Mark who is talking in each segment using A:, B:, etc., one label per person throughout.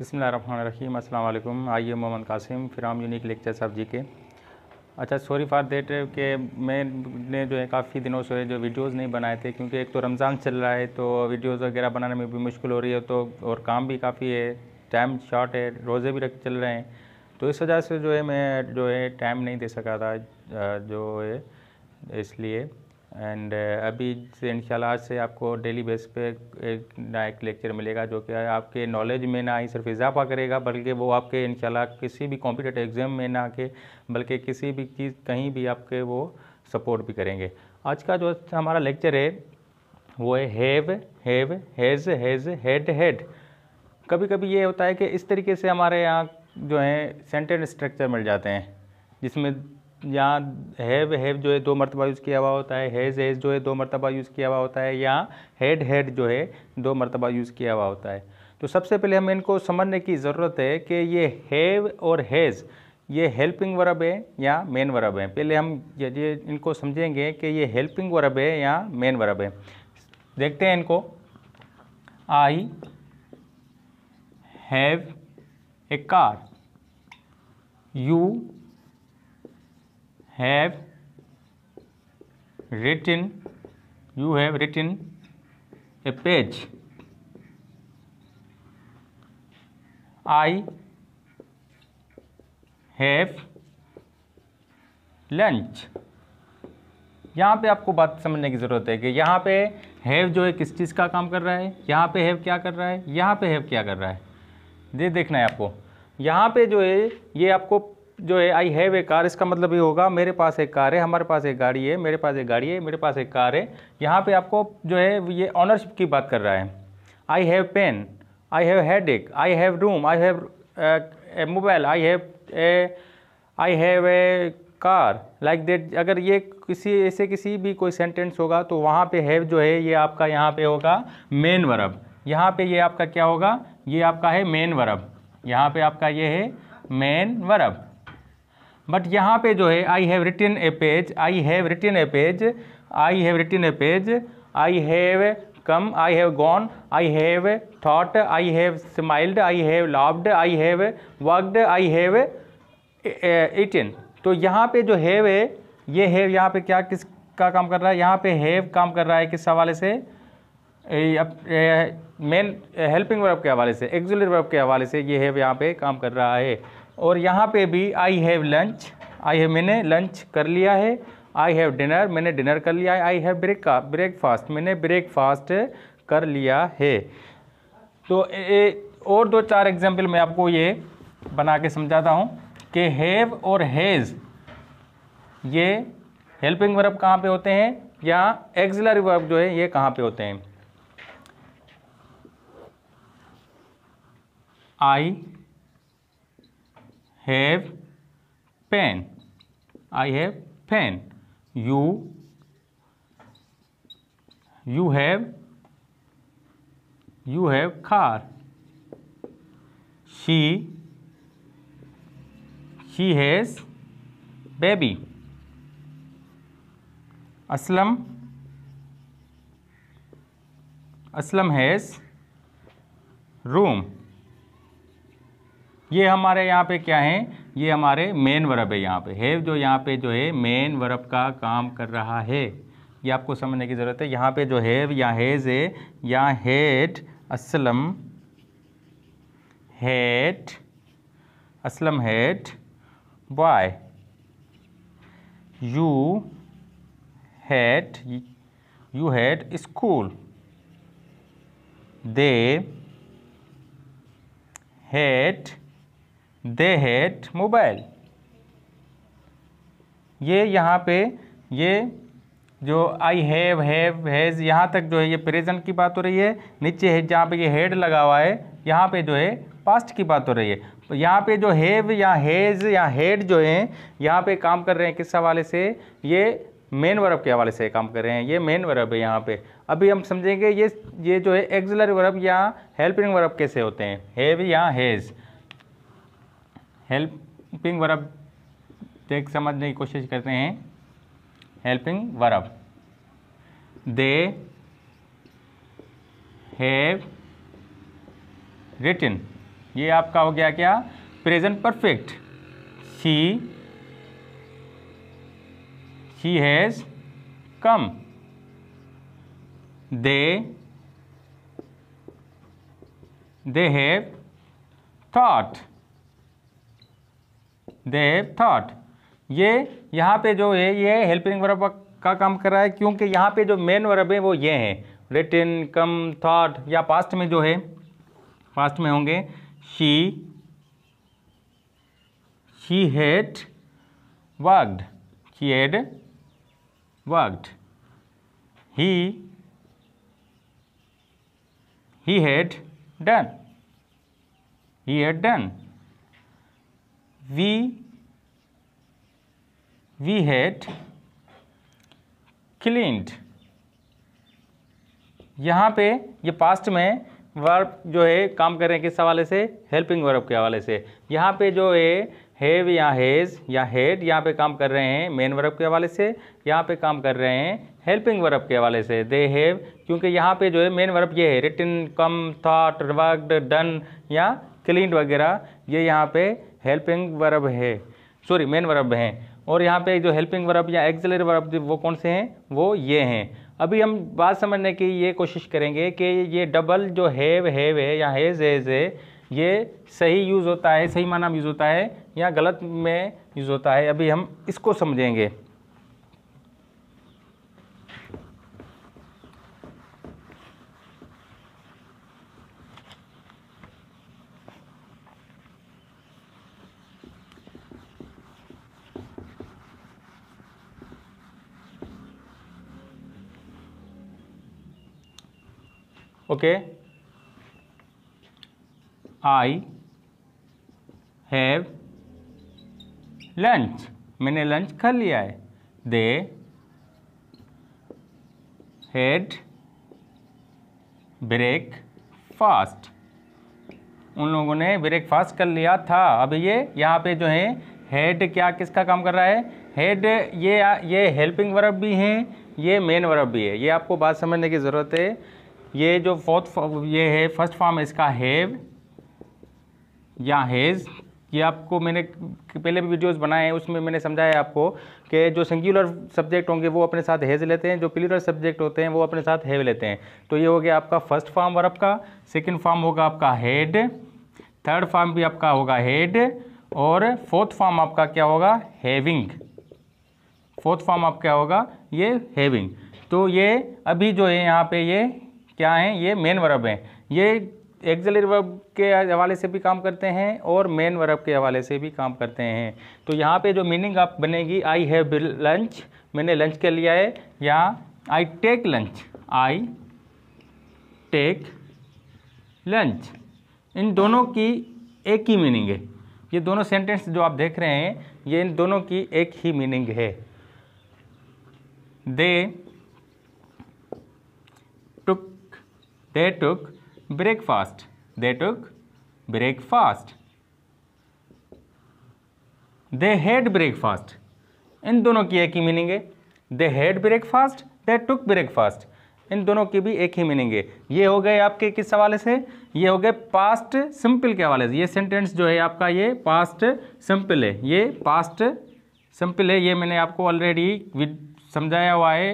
A: बसमिल रहीम अल्लाम I am Mohammad Qasim हम unique lecture साहब जी के अच्छा सॉरी फॉर देट के मैंने जो है काफ़ी दिनों से जो वीडियोस नहीं बनाए थे क्योंकि एक तो रमज़ान चल रहा है तो वीडियोस वगैरह बनाने में भी मुश्किल हो रही है तो और काम भी काफ़ी है टाइम शॉर्ट है रोज़े भी रख चल रहे हैं तो इस वजह से जो है मैं जो है टाइम नहीं दे सका था जो है इसलिए एंड uh, अभी से इनशाला आज से आपको डेली बेस पे एक ना एक लेक्चर मिलेगा जो कि आपके नॉलेज में ना ही सिर्फ इजाफा करेगा बल्कि वो आपके इनशाला किसी भी कॉम्पिटेटिव एग्ज़ाम में ना आके बल्कि किसी भी चीज़ कहीं भी आपके वो सपोर्ट भी करेंगे आज का जो हमारा लेक्चर है वो है have have has has had had कभी कभी ये होता है कि इस तरीके से हमारे यहाँ जो हैं सेंटेंस स्ट्रक्चर मिल जाते हैं जिसमें या हैव हैव जो है दो मरतबा यूज़ किया हुआ होता है हैज़ हैज़ जो है दो मरतबा यूज़ किया हुआ होता है या हेड हेड जो है दो मरतबा यूज़ किया हुआ होता है तो सबसे पहले हमें इनको समझने की ज़रूरत है कि ये हैव और हैज़ ये हेल्पिंग वर्ब है या मेन वर्ब है पहले हम ये इनको समझेंगे कि ये हेल्पिंग वर्ब है या मेन वर्ब है देखते हैं इनको I have a car you have written you have written a page I have lunch यहाँ पे आपको बात समझने की ज़रूरत है कि यहाँ पे हैव जो है किस चीज़ का काम कर रहा है यहाँ पे हैव क्या कर रहा है यहाँ पे हैव क्या कर रहा है ये देखना है आपको यहाँ पे जो है ये आपको जो है आई हैव ए कार इसका मतलब ये होगा मेरे पास एक कार है हमारे पास एक गाड़ी है मेरे पास एक गाड़ी है मेरे पास एक कार है यहाँ पे आपको जो है ये ऑनरशिप की बात कर रहा है I have pen I have had एक I have room I have a mobile I have a I have a car like that अगर ये किसी ऐसे किसी भी कोई सेंटेंस होगा तो वहाँ पे हैव जो है ये आपका यहाँ पे होगा मेन वर्ब यहाँ पे ये आपका क्या होगा ये आपका है मेन वर्ब यहाँ पे आपका ये है मेन वर्ब बट यहाँ पे जो है I have written a page I have written a page I have written a page I have come I have gone I have thought I have smiled I have loved I have worked I have eaten तो यहाँ पे जो have है ये have यहाँ पे क्या किस का काम कर रहा है यहाँ पे हैव काम कर रहा है किस हवाले से मेन हेल्पिंग वर्ब के हवाले से एक्जुलर वर्ब के हवाले से ये हैव यहाँ पे काम कर रहा है और यहाँ पे भी I have lunch I have मैंने लंच कर लिया है आई हैव डिनर मैंने डिनर कर लिया है आई हैव ब्रेक ब्रेकफास्ट मैंने ब्रेकफास्ट कर लिया है तो ए, और दो चार एग्जाम्पल मैं आपको ये बना के समझाता हूँ कि हैव और हैज़ ये हेल्पिंग वर्ब कहाँ पे होते हैं या एक्सिलरी वर्ब जो है ये कहाँ पे होते हैं I have pen I have pen you you have you have car she she has baby Aslam Aslam has room ये हमारे यहाँ पे क्या है ये हमारे मेन वर्ब है यहाँ पे हैव जो यहाँ पे जो है मेन वर्ब का काम कर रहा है ये आपको समझने की ज़रूरत है यहाँ पे जो हैव या हैज़ है या had Aslam had Aslam had boy you had you had school they had they had mobile ये यहाँ पे ये जो आई हैव हैव हैज़ यहाँ तक जो है ये प्रेजेंट की बात हो रही है नीचे है जहाँ पे ये हेड लगा हुआ है यहाँ पे जो है पास्ट की बात हो रही है तो यहाँ पे जो हैव या हैज़ या हेड जो है यहाँ पे काम कर रहे हैं किस हवाले से ये मेन वर्ब के हवाले से काम कर रहे हैं ये मेन वर्ब है यहाँ पे अभी हम समझेंगे ये ये जो है एग्जलर वर्ब या हेल्पिंग वर्ब कैसे होते हैं हैव या हैज़ हेल्पिंग वर्ब देख समझने की कोशिश करते हैं helping verb they have written ये आपका हो गया क्या present perfect she she has come they they have thought they thought ये यहाँ पे जो है ये हेल्पिंग वर्ब का काम कर रहा है क्योंकि यहाँ पे जो मेन वर्ब है वो ये हैं रिटिन कम थॉट या पास्ट में जो है पास्ट में होंगे she she had worked she had worked he he had done he had done we we had cleaned यहाँ पे ये पास्ट में वर्ब जो है काम कर रहे हैं किस हवाले से हेल्पिंग वर्ब के हवाले से यहाँ पे जो है हैव या हेज या हेड यहाँ पे काम कर रहे हैं मेन वर्ब के हवाले से यहाँ पे काम कर रहे हैं हेल्पिंग वर्ब के हवाले से दे हैव क्योंकि यहाँ पे जो है मेन वर्ब ये है written come thought worked done या क्लीन वगैरह ये यहाँ पे हेल्पिंग वर्ब है सॉरी मेन वर्ब हैं और यहाँ पे जो हेल्पिंग वर्ब या एक्जलरी वर्ब वो कौन से हैं वो ये हैं अभी हम बात समझने की ये कोशिश करेंगे कि ये डबल जो हैव हैव है या हैज़ हैज़ है ये सही यूज़ होता है सही माना यूज़ होता है या गलत में यूज़ होता है अभी हम इसको समझेंगे ओके आई हैव लंच मैंने लंच कर लिया है दे हेड ब्रेक फास्ट उन लोगों ने ब्रेकफास्ट कर लिया था अब ये यहाँ पे जो है हेड क्या किसका काम कर रहा है हेड ये ये हेल्पिंग वर्ब भी हैं ये मेन वर्ब भी है ये आपको बात समझने की ज़रूरत है ये जो फोर्थ ये है फर्स्ट फॉर्म इसका हैव या हैज़ ये आपको मैंने पहले भी वीडियोस बनाए हैं उसमें मैंने समझाया आपको कि जो सिंगुलर सब्जेक्ट होंगे वो अपने साथ हैज़ लेते हैं जो प्लूरल सब्जेक्ट होते हैं वो अपने साथ हैव लेते हैं तो ये हो गया आपका फर्स्ट फॉर्म वर्ब आपका सेकेंड फॉर्म होगा आपका हेड थर्ड फॉर्म भी आपका होगा हेड और फोर्थ फॉर्म आपका क्या होगा हैविंग फोर्थ फॉर्म आपका होगा ये हैविंग तो ये अभी जो है यहाँ पे ये क्या हैं ये मेन वर्ब हैं ये एग्जलरी वर्ब के हवाले से भी काम करते हैं और मेन वर्ब के हवाले से भी काम करते हैं तो यहाँ पे जो मीनिंग आप बनेगी आई हैव लंच मैंने लंच कर लिया है या I take lunch I take lunch इन दोनों की एक ही मीनिंग है ये दोनों सेंटेंस जो आप देख रहे हैं ये इन दोनों की एक ही मीनिंग है they They took breakfast. They took breakfast. they had breakfast इन दोनों की एक ही मीनिंग है they had breakfast they took breakfast इन दोनों की भी एक ही मीनिंग है ये हो गए आपके किस हवाले से ये हो गए पास्ट सिंपल के हवाले से ये सेंटेंस जो है आपका ये पास्ट सिंपल है ये पास्ट सिंपल है ये मैंने आपको ऑलरेडी समझाया हुआ है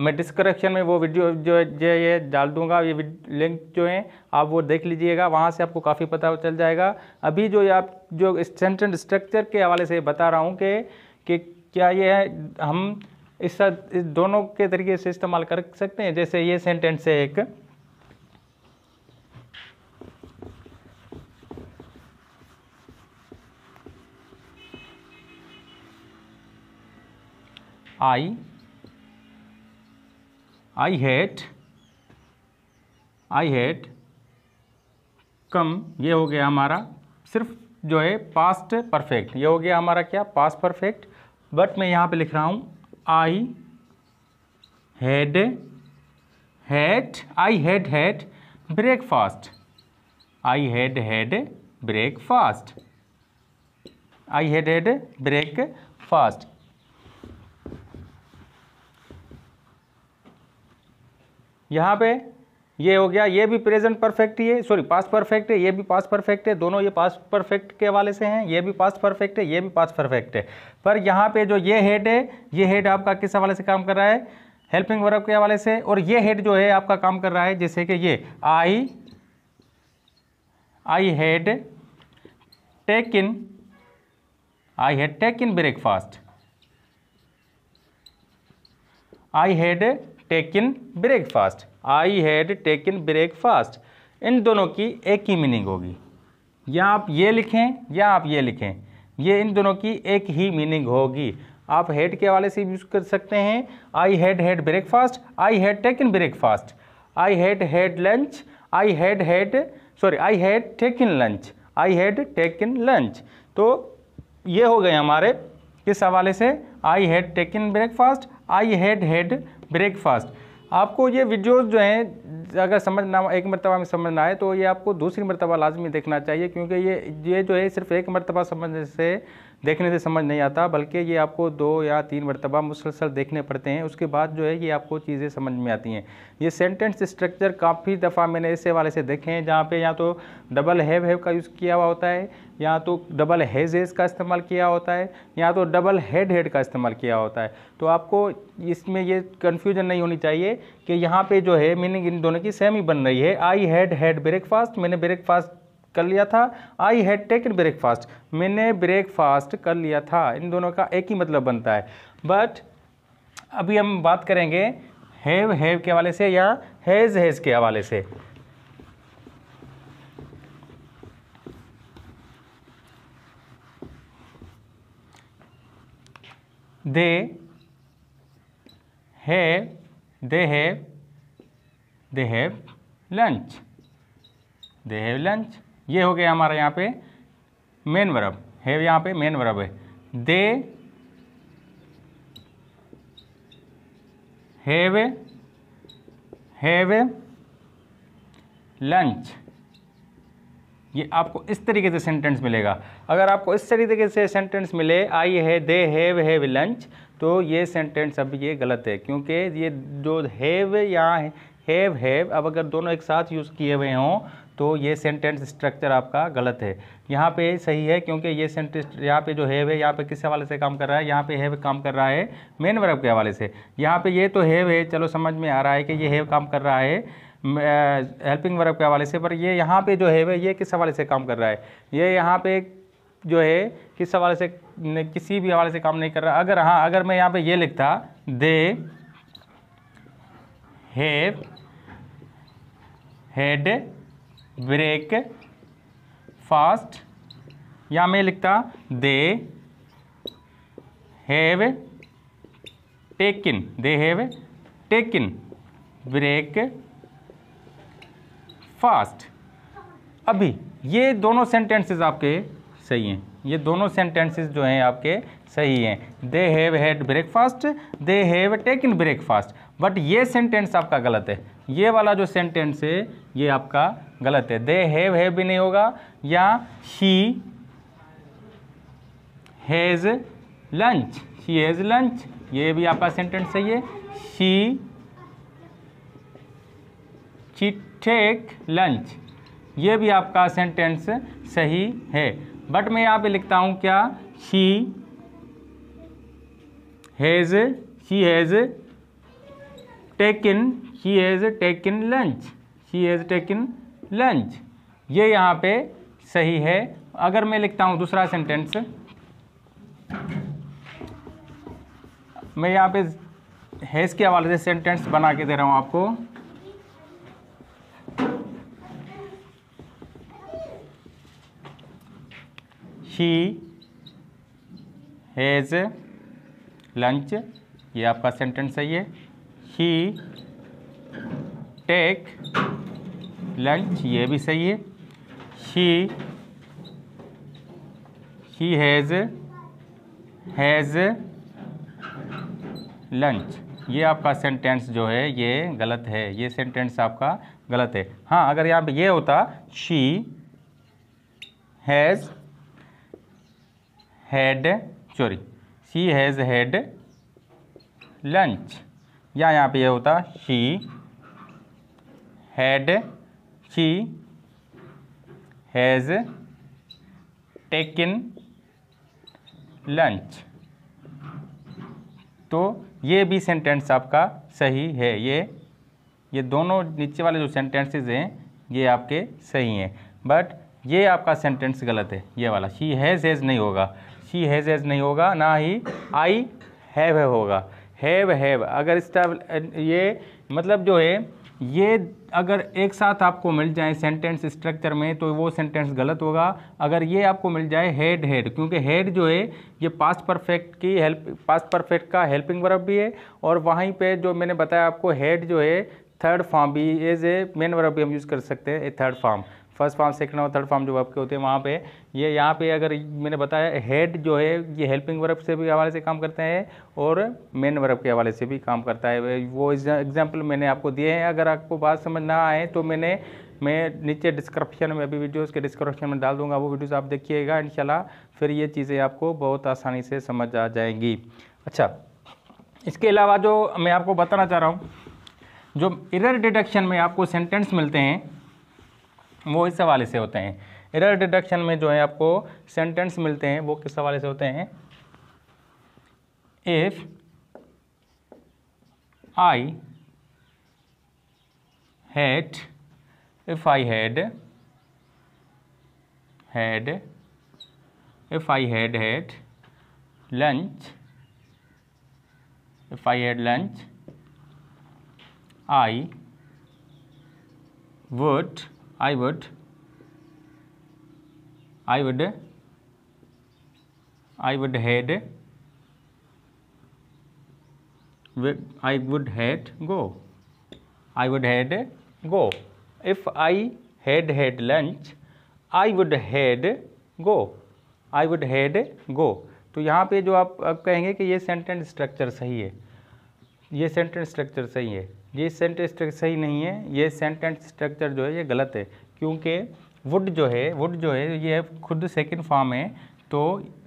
A: मैं डिस्क्रिप्शन में वो वीडियो जो ये डाल दूंगा ये लिंक जो है आप वो देख लीजिएगा वहाँ से आपको काफ़ी पता चल जाएगा अभी जो आप जो सेंटेंस स्ट्रक्चर के हवाले से बता रहा हूँ कि, कि क्या ये है हम इस, इस दोनों के तरीके से इस्तेमाल कर सकते हैं जैसे ये सेंटेंस है एक आई आई had, आई had कम ये हो गया हमारा सिर्फ जो है पास्ट परफेक्ट ये हो गया हमारा क्या पास्ट परफेक्ट बट मैं यहाँ पे लिख रहा हूँ I had had I had had breakfast I had had breakfast I had had breakfast यहाँ पे ये हो गया ये भी प्रेजेंट परफेक्ट ही है सॉरी पास्ट परफेक्ट है ये भी पास्ट परफेक्ट है दोनों ये पास्ट परफेक्ट के हवाले से हैं ये भी पास्ट परफेक्ट है ये भी पास्ट परफेक्ट है पर यहाँ पे जो ये हेड है ये हेड आपका किस हवाले से काम कर रहा है हेल्पिंग वर्ब के हवाले से और ये हेड जो है आपका काम कर रहा है जैसे कि ये I I had taken I had taken breakfast I had taken breakfast I had taken breakfast इन दोनों की एक ही मीनिंग होगी या आप ये लिखें या आप ये लिखें ये इन दोनों की एक ही मीनिंग होगी आप हेड के हवाले से यूज़ कर सकते हैं I had had breakfast I had taken breakfast I had had lunch I had had sorry I had taken lunch I had taken lunch तो ये हो गए हमारे किस हवाले से I had taken breakfast I had had breakfast आपको ये वीडियोस जो हैं अगर समझ ना एक मरतबा में समझ ना आए तो ये आपको दूसरी मरतबा लाजमी देखना चाहिए क्योंकि ये ये जो है सिर्फ एक मरतबा समझने से देखने से समझ नहीं आता बल्कि ये आपको दो या तीन मरतबा मुसलसल देखने पड़ते हैं उसके बाद जो है ये आपको चीज़ें समझ में आती हैं ये सेंटेंस स्ट्रक्चर काफ़ी दफ़ा मैंने इस हवाले से देखे हैं जहाँ पे या तो डबल हैव हैव का यूज़ किया हुआ होता है या तो डबल हैज हेज का इस्तेमाल किया होता है या तो डबल हेड हेड का इस्तेमाल किया होता है तो आपको इसमें ये कन्फ्यूजन नहीं होनी चाहिए कि यहाँ पर जो है मीनिंग इन दोनों की सेम ही बन रही है आई हैड हैड ब्रेकफास्ट मैंने ब्रेकफास्ट कर लिया था आई हैड टेकन ब्रेकफास्ट मैंने ब्रेकफास्ट कर लिया था इन दोनों का एक ही मतलब बनता है बट अभी हम बात करेंगे हैव हैव के हवाले से या हैज़ हैज़ के हवाले से they have they have they have lunch they have lunch ये हो गया हमारा यहाँ पे मेन वर्ब है यहाँ पे मेन वर्ब है दे हैव हैव लंच ये आपको इस तरीके से सेंटेंस मिलेगा अगर आपको इस तरीके से सेंटेंस मिले आई है दे हैव हैव लंच तो ये सेंटेंस अब ये गलत है क्योंकि ये जो हैव या हैव हैव अब अगर दोनों एक साथ यूज़ किए हुए हों तो ये सेंटेंस स्ट्रक्चर आपका गलत है यहाँ पे सही है क्योंकि ये सेंटेंस यहाँ पे जो हैव है यहाँ पे किस हवाले से काम कर रहा है यहाँ पे हैव काम कर रहा है मेन वर्ब के हवाले से यहाँ पे ये तो हैव है चलो समझ में आ रहा है कि ये हैव काम कर रहा है हेल्पिंग वर्ब के हवाले से पर ये यहाँ पे जो है ये किस हवाले से काम कर रहा है ये यहाँ पे जो है किस हवाले से किसी भी हवाले से काम नहीं कर रहा अगर हाँ अगर मैं यहाँ पर ये लिखता they have had breakfast या मैं लिखता they have taken they have taken breakfast अभी ये दोनों सेंटेंसेस आपके सही हैं ये दोनों सेंटेंसेस जो हैं आपके सही हैं they have had breakfast they have taken breakfast but ये सेंटेंस आपका गलत है ये वाला जो सेंटेंस है ये आपका गलत है दे हैव हैव भी नहीं होगा या he has lunch he has lunch ये भी आपका सेंटेंस सही है ही she take lunch ये भी आपका सेंटेंस सही है बट मैं यहाँ पे लिखता हूँ क्या she has she has taken she has taken lunch she has taken lunch ये यहाँ पे सही है अगर मैं लिखता हूँ दूसरा सेंटेंस मैं यहाँ पे हैज़ के हवाले से सेंटेंस बना के दे रहा हूँ आपको ही हैज़ लंच ये आपका सेंटेंस सही है ही टेक लंच ये भी सही है she he has has lunch ये आपका सेंटेंस जो है ये गलत है ये सेंटेंस आपका गलत है हाँ अगर यहाँ पे ये होता she has had sorry she has had lunch या यहाँ पे ये होता she had she has taken lunch तो ये भी सेंटेंस आपका सही है ये ये दोनों नीचे वाले जो सेंटेंसेज हैं ये आपके सही हैं बट ये आपका सेंटेंस गलत है ये वाला शी हैज़ हैज़ नहीं होगा शी हैज़ हैज़ नहीं होगा ना ही आई हैव होगा हैव हैव अगर इस ये मतलब जो है ये अगर एक साथ आपको मिल जाए सेंटेंस स्ट्रक्चर में तो वो सेंटेंस गलत होगा अगर ये आपको मिल जाए हेड हेड क्योंकि हेड जो है ये पास्ट परफेक्ट की हेल्प पास्ट परफेक्ट का हेल्पिंग वर्ब भी है और वहीं पे जो मैंने बताया आपको हेड जो है थर्ड फॉर्म भी एज ए मेन वर्ब भी हम यूज़ कर सकते हैं a third form first form second और थर्ड फार्म जो वर्ब के होते हैं वहाँ पे ये यहाँ पे अगर मैंने बताया हेड जो है ये हेल्पिंग वर्ब से भी हवाले से काम करते हैं और मेन वर्ब के हवाले से भी काम करता है वो एग्जाम्पल मैंने आपको दिए हैं अगर आपको बात समझ ना आए तो मैंने मैं नीचे डिस्क्रिप्शन में अभी वीडियोज़ के डिस्क्रिप्शन में डाल दूँगा वो वीडियोज आप देखिएगा इन फिर ये चीज़ें आपको बहुत आसानी से समझ आ जाएंगी अच्छा इसके अलावा जो मैं आपको बताना चाह रहा हूँ जो इरर डिडक्शन में आपको सेंटेंस मिलते हैं वो इस हवाले से होते हैं एरर डिडक्शन में जो है आपको सेंटेंस मिलते हैं वो किस हवाले से होते हैं if I had if I had had if I had had lunch if I had lunch I would I would I would I would head I would head go I would head go if I had had lunch I would head go I would head go तो यहाँ पे जो आप आप कहेंगे कि ये sentence structure सही है ये सेंटेंस स्ट्रक्चर सही है ये सेंटेंस स्ट्रक्चर सही नहीं है ये सेंटेंस स्ट्रक्चर जो है ये गलत है क्योंकि वुड जो है वुड जो है ये खुद सेकंड फॉर्म है तो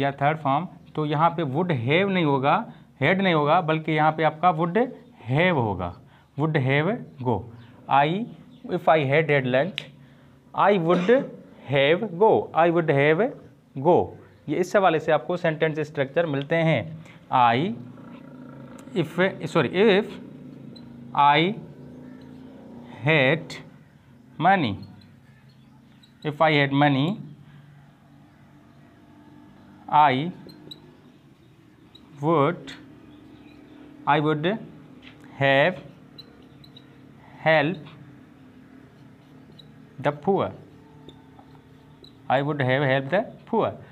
A: या थर्ड फॉर्म तो यहाँ पे वुड हैव नहीं होगा हेड नहीं होगा बल्कि यहाँ पे आपका वुड हैव होगा would have go I if I had had lunch I would have go I would have go ये इस हवाले से आपको सेंटेंस स्ट्रक्चर मिलते हैं I if sorry if I had money if I had money I would I would have help the poor I would have help the poor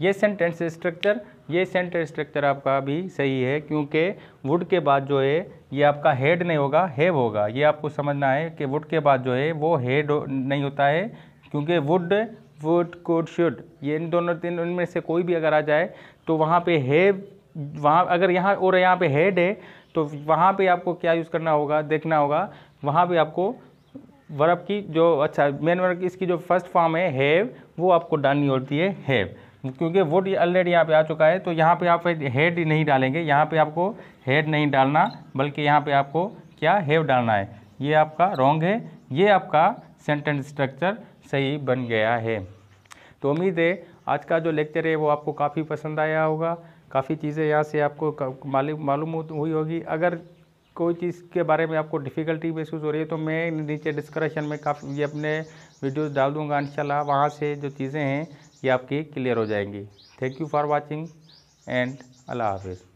A: ये sentence structure ये sentence structure आपका भी सही है क्योंकि would के बाद जो है ये आपका हेड नहीं होगा हेव होगा ये आपको समझना है कि वुड के बाद जो है वो हेड नहीं होता है क्योंकि वुड वुड कुड शुड ये इन दोनों तीन उनमें से कोई भी अगर आ जाए तो वहाँ पे हेव वहाँ अगर यहाँ और यहाँ पे हेड है तो वहाँ पे आपको क्या यूज़ करना होगा देखना होगा वहाँ पे आपको वर्ब की जो अच्छा मेन वर्ब इसकी जो फर्स्ट फॉर्म है हेव वो आपको डालनी होती है हैव क्योंकि वुड ऑलरेडी यहाँ पे आ चुका है तो यहाँ पे आप हेड नहीं डालेंगे यहाँ पे आपको हेड नहीं डालना बल्कि यहाँ पे आपको क्या हेव डालना है ये आपका रॉन्ग है ये आपका सेंटेंस स्ट्रक्चर सही बन गया है तो उम्मीद है आज का जो लेक्चर है वो आपको काफ़ी पसंद आया होगा काफ़ी चीज़ें यहाँ से आपको मालूम हुई होगी अगर कोई चीज़ के बारे में आपको डिफ़िकल्टी महसूस हो रही है तो मैं नीचे डिस्क्रिप्शन में काफ़ी ये अपने वीडियोस डाल दूंगा इंशाल्लाह वहाँ से जो चीज़ें हैं ये आपकी क्लियर हो जाएंगी thank you for watching and अल्लाह हाफिज़